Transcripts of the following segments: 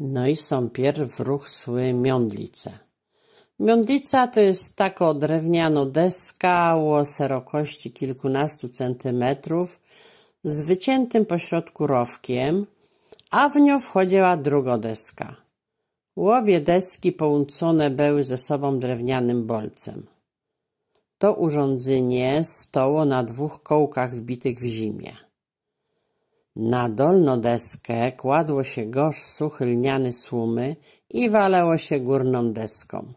No i są pierw ruchsły miądlice. Miądlica to jest taka drewniana deska o szerokości kilkunastu centymetrów z wyciętym pośrodku rowkiem, a w nią wchodziła druga deska. Łobie deski połączone były ze sobą drewnianym bolcem. To urządzenie stoło na dwóch kołkach wbitych w zimie. Na dolną deskę kładło się gorz suchy lniany słumy i walało się górną deską.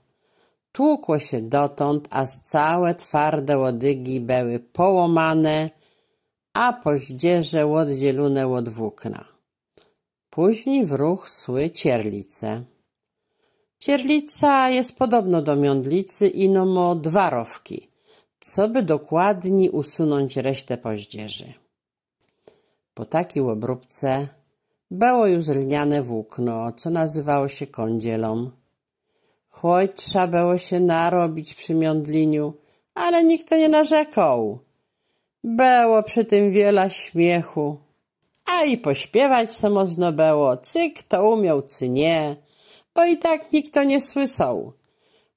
Tłukło się dotąd, aż całe twarde łodygi były połomane, a poździerze łodzielune od włókna. Później w ruch sły cierlice. Cierlica jest podobno do miądlicy, ino ma dwa rowki, co by dokładnie usunąć resztę poździerzy. Po takiej obróbce było już lniane włókno, co nazywało się kądzielą. Choć trzeba było się narobić przy miądliniu, ale nikt to nie narzekał. Było przy tym wiele śmiechu. A i pośpiewać samozno było, cyk to umiał, cy nie, bo i tak nikt to nie słyszał.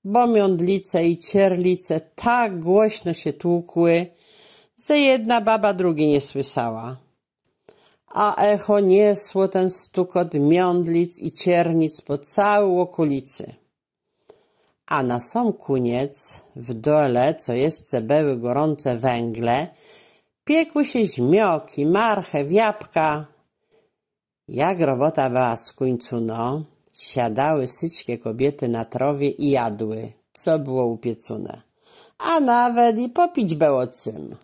Bo miądlice i cierlice tak głośno się tłukły, że jedna baba drugiej nie słyszała a echo niesło ten stukot miądlic i ciernic po całą okulicy. A na sam koniec, w dole, co jeszcze były gorące węgle, piekły się zmioki, marchew, jabłka. Jak robota była skończona, no, siadały syćkie kobiety na trowie i jadły, co było upiecune. A nawet i popić było cym.